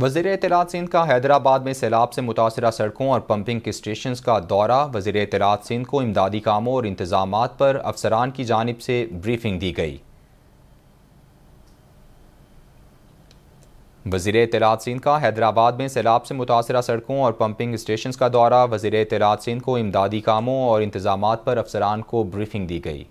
वजीर अतलात सिंध का हैदराबाद में सैलाब से मुतासर सड़कों और पम्पिंग के स्टेशन का दौरा वजीर अतलात सिंध को इमदादी कामों और इंतजाम पर अफसरान की जानब से ब्रीफिंग दी गई वजीर इतलात सिंध का हैदराबाद में सैलाब से मुतासर सड़कों और पम्पिंग स्टेशन का दौरा वजीर इतलात सिंध को इमदादी कामों और इंतजाम पर अफसरान को ब्रीफिंग दी गई